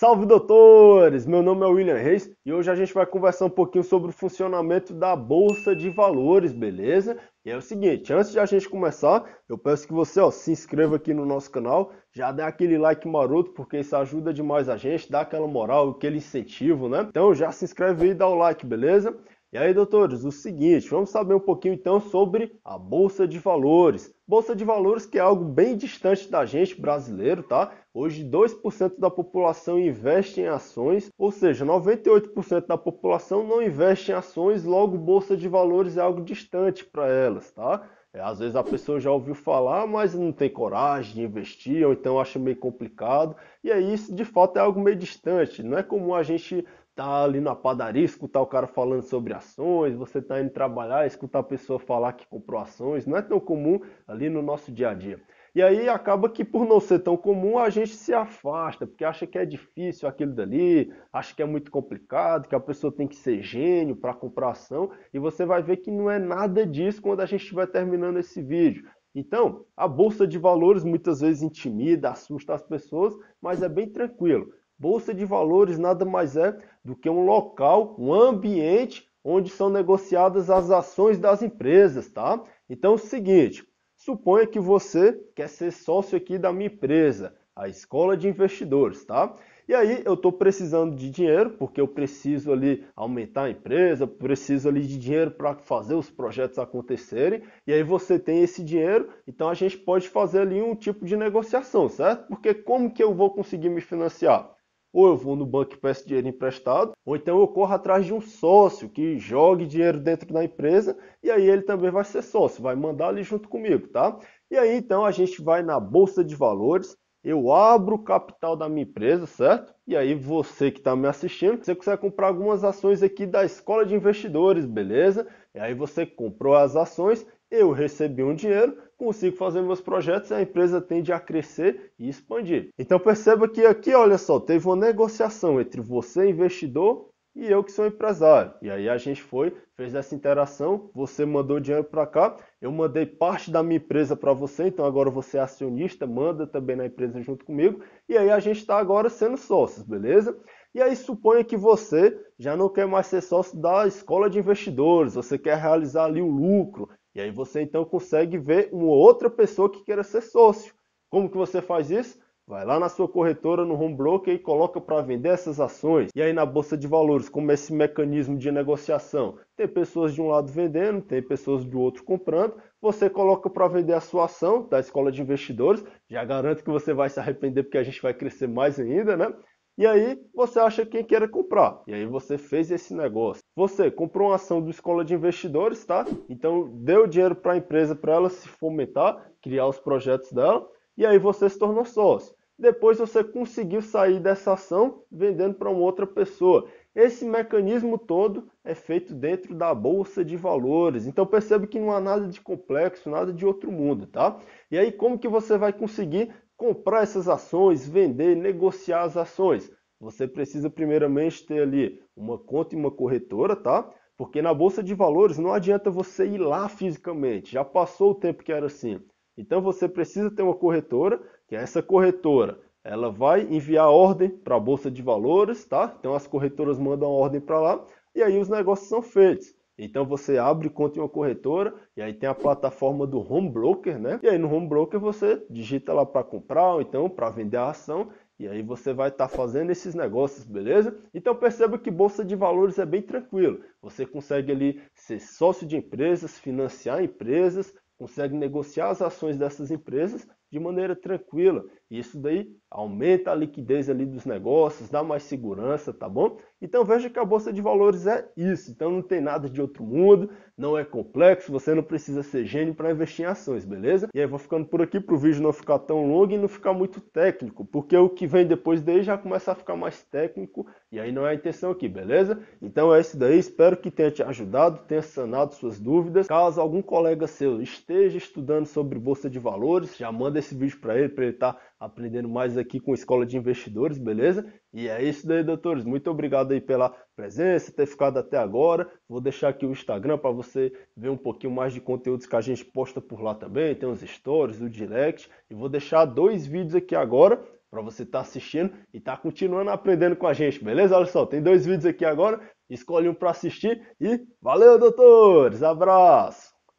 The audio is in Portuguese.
Salve doutores! Meu nome é William Reis e hoje a gente vai conversar um pouquinho sobre o funcionamento da bolsa de valores, beleza? E é o seguinte, antes de a gente começar, eu peço que você ó, se inscreva aqui no nosso canal, já dê aquele like maroto, porque isso ajuda demais a gente, dá aquela moral, aquele incentivo, né? Então já se inscreve aí e dá o like, beleza? E aí, doutores, o seguinte, vamos saber um pouquinho então sobre a bolsa de valores. Bolsa de valores que é algo bem distante da gente brasileiro, tá? Hoje 2% da população investe em ações, ou seja, 98% da população não investe em ações, logo bolsa de valores é algo distante para elas, tá? É, às vezes a pessoa já ouviu falar, mas não tem coragem de investir, ou então acha meio complicado. E aí, isso de fato é algo meio distante. Não é comum a gente tá ali na padaria, escutar o cara falando sobre ações, você tá indo trabalhar, escutar a pessoa falar que comprou ações, não é tão comum ali no nosso dia a dia. E aí acaba que por não ser tão comum, a gente se afasta, porque acha que é difícil aquilo dali, acha que é muito complicado, que a pessoa tem que ser gênio para comprar ação, e você vai ver que não é nada disso quando a gente estiver terminando esse vídeo. Então, a bolsa de valores muitas vezes intimida, assusta as pessoas, mas é bem tranquilo. Bolsa de valores nada mais é do que um local, um ambiente onde são negociadas as ações das empresas, tá? Então é o seguinte, suponha que você quer ser sócio aqui da minha empresa, a Escola de Investidores, tá? E aí eu estou precisando de dinheiro, porque eu preciso ali aumentar a empresa, preciso ali de dinheiro para fazer os projetos acontecerem. E aí você tem esse dinheiro, então a gente pode fazer ali um tipo de negociação, certo? Porque como que eu vou conseguir me financiar? Ou eu vou no banco e peço dinheiro emprestado, ou então eu corro atrás de um sócio que jogue dinheiro dentro da empresa e aí ele também vai ser sócio, vai mandar ali junto comigo, tá? E aí então a gente vai na bolsa de valores, eu abro o capital da minha empresa, certo? E aí você que está me assistindo, você consegue comprar algumas ações aqui da Escola de Investidores, beleza? E aí você comprou as ações, eu recebi um dinheiro consigo fazer meus projetos e a empresa tende a crescer e expandir. Então perceba que aqui, olha só, teve uma negociação entre você, investidor, e eu que sou empresário. E aí a gente foi, fez essa interação, você mandou dinheiro para cá, eu mandei parte da minha empresa para você, então agora você é acionista, manda também na empresa junto comigo, e aí a gente está agora sendo sócios, beleza? E aí suponha que você já não quer mais ser sócio da escola de investidores, você quer realizar ali o lucro, e aí você então consegue ver uma outra pessoa que queira ser sócio. Como que você faz isso? Vai lá na sua corretora, no home broker e coloca para vender essas ações. E aí na bolsa de valores, como é esse mecanismo de negociação? Tem pessoas de um lado vendendo, tem pessoas do outro comprando. Você coloca para vender a sua ação da escola de investidores. Já garanto que você vai se arrepender porque a gente vai crescer mais ainda, né? E aí você acha quem queira comprar. E aí você fez esse negócio. Você comprou uma ação do Escola de Investidores, tá? Então deu dinheiro para a empresa para ela se fomentar, criar os projetos dela, e aí você se tornou sócio. Depois você conseguiu sair dessa ação vendendo para uma outra pessoa. Esse mecanismo todo é feito dentro da bolsa de valores. Então percebe que não há nada de complexo, nada de outro mundo, tá? E aí como que você vai conseguir comprar essas ações, vender, negociar as ações. Você precisa primeiramente ter ali uma conta e uma corretora, tá? Porque na bolsa de valores não adianta você ir lá fisicamente, já passou o tempo que era assim. Então você precisa ter uma corretora, que é essa corretora, ela vai enviar ordem para a bolsa de valores, tá? Então as corretoras mandam ordem para lá e aí os negócios são feitos. Então você abre conta em uma corretora e aí tem a plataforma do home broker, né? E aí no home broker você digita lá para comprar ou então para vender a ação e aí você vai estar tá fazendo esses negócios, beleza? Então perceba que bolsa de valores é bem tranquilo. Você consegue ali ser sócio de empresas, financiar empresas, consegue negociar as ações dessas empresas de maneira tranquila. E isso daí aumenta a liquidez ali dos negócios, dá mais segurança, tá bom? Então veja que a bolsa de valores é isso. Então não tem nada de outro mundo, não é complexo, você não precisa ser gênio para investir em ações, beleza? E aí vou ficando por aqui para o vídeo não ficar tão longo e não ficar muito técnico, porque o que vem depois daí já começa a ficar mais técnico e aí não é a intenção aqui, beleza? Então é isso daí, espero que tenha te ajudado, tenha sanado suas dúvidas. Caso algum colega seu esteja estudando sobre bolsa de valores, já manda manda esse vídeo para ele, para ele estar tá aprendendo mais aqui com a Escola de Investidores, beleza? E é isso daí, doutores. Muito obrigado aí pela presença, ter ficado até agora. Vou deixar aqui o Instagram para você ver um pouquinho mais de conteúdos que a gente posta por lá também. Tem os stories, o direct. E vou deixar dois vídeos aqui agora para você estar tá assistindo e estar tá continuando aprendendo com a gente, beleza? Olha só, tem dois vídeos aqui agora. Escolhe um para assistir e valeu, doutores! Abraço!